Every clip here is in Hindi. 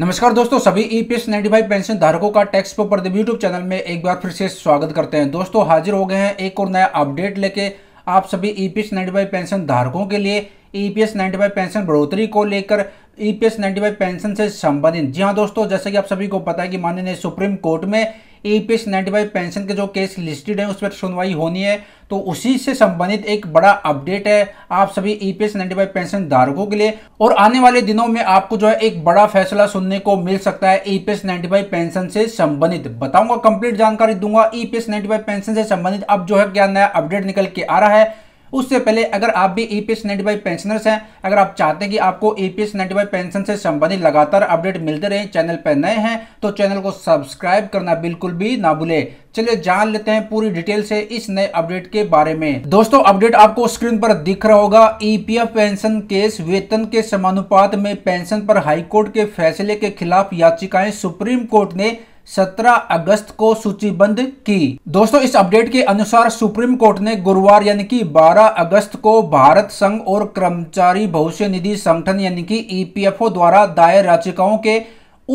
नमस्कार दोस्तों सभी E P S ninety five pension धारकों का tax paper Dev YouTube channel में एक बार फिर से स्वागत करते हैं दोस्तों हाजिर हो गए हैं एक और नया अपडेट लेके आप सभी E P S ninety five pension धारकों के लिए E P S ninety five pension बढ़ोतरी को लेकर E P S ninety five pension से संबंधित जी हाँ दोस्तों जैसे कि आप सभी को पता है कि माननीय सुप्रीम कोर्ट में ई पी पेंशन के जो केस लिस्टेड है उस पर सुनवाई होनी है तो उसी से संबंधित एक बड़ा अपडेट है आप सभी ई पी पेंशन धारकों के लिए और आने वाले दिनों में आपको जो है एक बड़ा फैसला सुनने को मिल सकता है ई पी पेंशन से संबंधित बताऊंगा कंप्लीट जानकारी दूंगा ई पी पेंशन से संबंधित अब जो है क्या नया अपडेट निकल के आ रहा है उससे पहले अगर आप भी E P S ninety five pensioners हैं अगर आप चाहते हैं कि आपको E P S ninety five pension से संबंधित लगातार अपडेट मिलते रहे चैनल पर नए हैं तो चैनल को सब्सक्राइब करना बिल्कुल भी ना भूले चलिए जान लेते हैं पूरी डिटेल से इस नए अपडेट के बारे में दोस्तों अपडेट आपको स्क्रीन पर दिख रहा होगा ईपीएफ पेंशन केस वेतन के समानुपात में पेंशन पर हाईकोर्ट के फैसले के खिलाफ याचिकाएं सुप्रीम कोर्ट ने 17 अगस्त को सूचीबद्ध की दोस्तों इस अपडेट के अनुसार सुप्रीम कोर्ट ने गुरुवार यानी कि 12 अगस्त को भारत संघ और कर्मचारी भविष्य निधि संगठन यानी कि ईपीएफओ e द्वारा दायर याचिकाओं के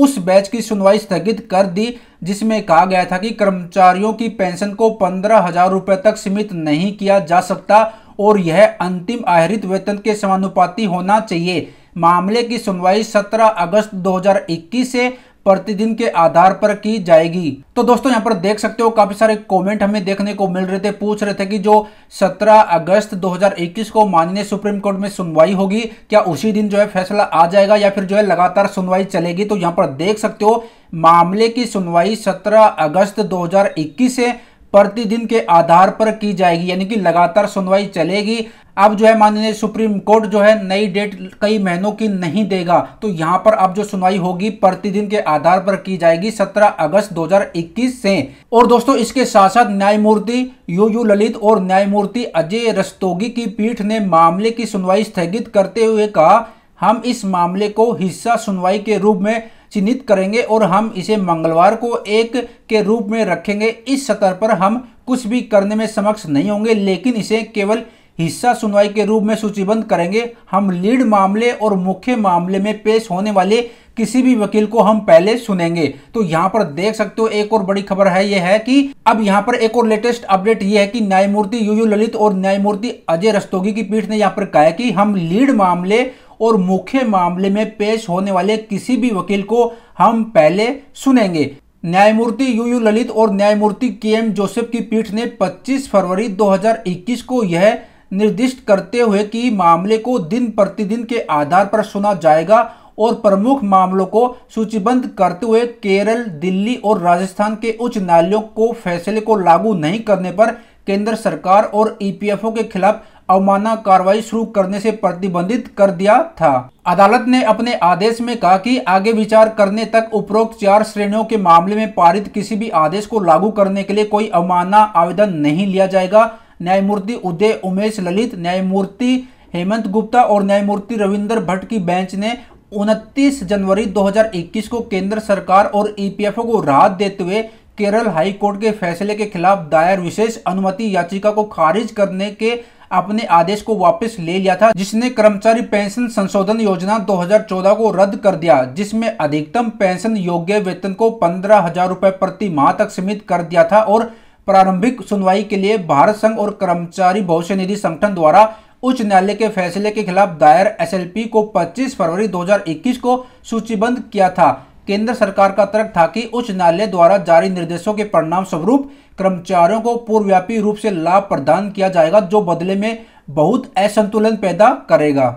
उस बैच की सुनवाई स्थगित कर दी जिसमें कहा गया था कि कर्मचारियों की पेंशन को पंद्रह हजार रुपए तक सीमित नहीं किया जा सकता और यह अंतिम आहरित वेतन के समानुपाती होना चाहिए मामले की सुनवाई 17 अगस्त 2021 से प्रतिदिन के आधार पर की जाएगी तो दोस्तों यहाँ पर देख सकते हो काफी सारे कमेंट हमें देखने को मिल रहे थे पूछ रहे थे कि जो 17 अगस्त 2021 को माननीय सुप्रीम कोर्ट में सुनवाई होगी क्या उसी दिन जो है फैसला आ जाएगा या फिर जो है लगातार सुनवाई चलेगी तो यहाँ पर देख सकते हो मामले की सुनवाई 17 अगस्त 2021 से प्रतिदिन के आधार पर की जाएगी यानी कि लगातार सुनवाई चलेगी अब जो है माननीय सुप्रीम कोर्ट जो है नई डेट कई महीनों की नहीं देगा तो यहाँ पर अब जो सुनवाई होगी प्रतिदिन के आधार पर की जाएगी 17 अगस्त 2021 से और दोस्तों इसके साथ साथ न्यायमूर्ति यू यू ललित और न्यायमूर्ति अजय रस्तोगी की पीठ ने मामले की सुनवाई स्थगित करते हुए कहा हम इस मामले को हिस्सा सुनवाई के रूप में चिन्हित करेंगे और हम इसे मंगलवार को एक के रूप में रखेंगे इस सतर पर हम कुछ भी करने में समक्ष नहीं होंगे लेकिन इसे केवल हिस्सा सुनवाई के रूप में सूचीबद्ध करेंगे हम लीड मामले और मुख्य मामले में पेश होने वाले किसी भी वकील को हम पहले सुनेंगे तो यहाँ पर देख सकते हो एक और बड़ी खबर है यह है कि अब यहाँ पर एक और लेटेस्ट अपडेट यह है कि न्यायमूर्ति यूयू ललित और न्यायमूर्ति अजय रस्तोगी की पीठ ने यहाँ पर कहा कि हम लीड मामले और मुख्य मामले में पेश होने वाले किसी भी वकील को हम पहले सुनेंगे न्यायमूर्ति यू यू ललित और न्यायमूर्ति के एम जोसेफ की पीठ ने 25 फरवरी 2021 को यह निर्दिष्ट करते हुए कि मामले को दिन प्रतिदिन के आधार पर सुना जाएगा और प्रमुख मामलों को सूचीबद्ध करते हुए केरल दिल्ली और राजस्थान के उच्च न्यायालयों को फैसले को लागू नहीं करने पर केंद्र सरकार और ईपीएफओ के खिलाफ अवमानना कार्रवाई शुरू करने से प्रतिबंधित कर दिया था अदालत ने अपने आदेश में कहा कि आगे विचार करने तक उपरोक्त चार श्रेणियों के मामले में पारित किसी भी आदेश को लागू करने के लिए कोई अवमानना आवेदन नहीं लिया जाएगा न्यायमूर्ति उदय उमेश ललित न्यायमूर्ति हेमंत गुप्ता और न्यायमूर्ति रविंदर भट्ट की बेंच ने 29 जनवरी 2021 को केंद्र सरकार और ईपीएफओ e को राहत देते हुए केरल हाई कोर्ट के फैसले के खिलाफ दायर विशेष अनुमति याचिका को खारिज करने के अपने आदेश को वापस ले लिया था जिसने कर्मचारी पेंशन संशोधन योजना 2014 को रद्द कर दिया जिसमें अधिकतम पेंशन योग्य वेतन को पंद्रह हजार रूपए प्रति माह तक सीमित कर दिया था और प्रारंभिक सुनवाई के लिए भारत संघ और कर्मचारी भविष्य निधि संगठन द्वारा उच्च न्यायालय के फैसले के खिलाफ दायर एसएलपी को 25 फरवरी 2021 को सूचीबद्ध किया था केंद्र सरकार का तर्क था कि उच्च न्यायालय द्वारा जारी निर्देशों के परिणाम स्वरूप कर्मचारियों को पूर्वव्यापी रूप से लाभ प्रदान किया जाएगा जो बदले में बहुत असंतुलन पैदा करेगा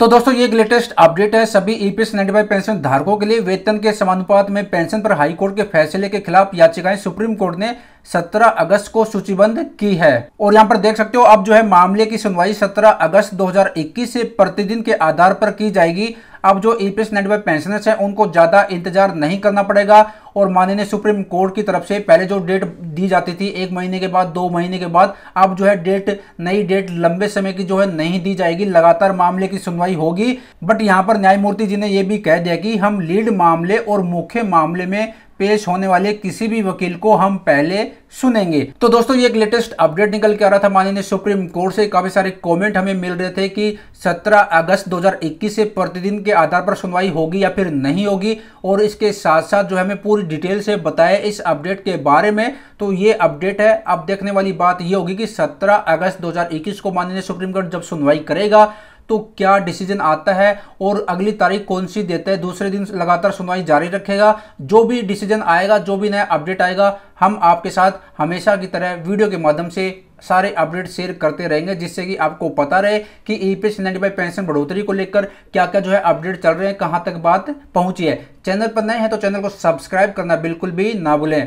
तो दोस्तों ये एक लेटेस्ट अपडेट है सभी ईपीएस नाइन्टी फाइव पेंशन धारकों के लिए वेतन के समानुपात में पेंशन पर हाई कोर्ट के फैसले के खिलाफ याचिकाएं सुप्रीम कोर्ट ने 17 अगस्त को सूचीबद्ध की है और यहां पर देख सकते हो अब जो है मामले की सुनवाई 17 अगस्त 2021 से प्रतिदिन के आधार पर की जाएगी अब जो ईपीएस नेटवर्क पेंशनर्स हैं उनको ज़्यादा इंतजार नहीं करना पड़ेगा और माननीय सुप्रीम कोर्ट की तरफ से पहले जो डेट दी जाती थी एक महीने के बाद दो महीने के बाद अब जो है डेट नई डेट लंबे समय की जो है नहीं दी जाएगी लगातार मामले की सुनवाई होगी बट यहां पर न्यायमूर्ति जी ने यह भी कह दिया कि हम लीड मामले और मुख्य मामले में पेश होने वाले किसी भी वकील को हम पहले सुनेंगे तो दोस्तों ये एक लेटेस्ट अपडेट निकल के आ रहा था माननीय सुप्रीम कोर्ट से काफी सारे कमेंट हमें मिल रहे थे कि 17 अगस्त 2021 से प्रतिदिन के आधार पर सुनवाई होगी या फिर नहीं होगी और इसके साथ साथ जो हमें पूरी डिटेल से बताया इस अपडेट के बारे में तो ये अपडेट है अब देखने वाली बात यह होगी कि सत्रह अगस्त दो को माननीय सुप्रीम कोर्ट जब सुनवाई करेगा तो क्या डिसीजन आता है और अगली तारीख कौन सी देता है दूसरे दिन लगातार सुनवाई जारी रखेगा जो भी डिसीजन आएगा जो भी नया अपडेट आएगा हम आपके साथ हमेशा की तरह वीडियो के माध्यम से सारे अपडेट शेयर करते रहेंगे जिससे कि आपको पता रहे कि ई पी एस पेंशन बढ़ोतरी को लेकर क्या क्या जो है अपडेट चल रहे हैं कहाँ तक बात पहुंची है चैनल पर नए हैं तो चैनल को सब्सक्राइब करना बिल्कुल भी ना भूलें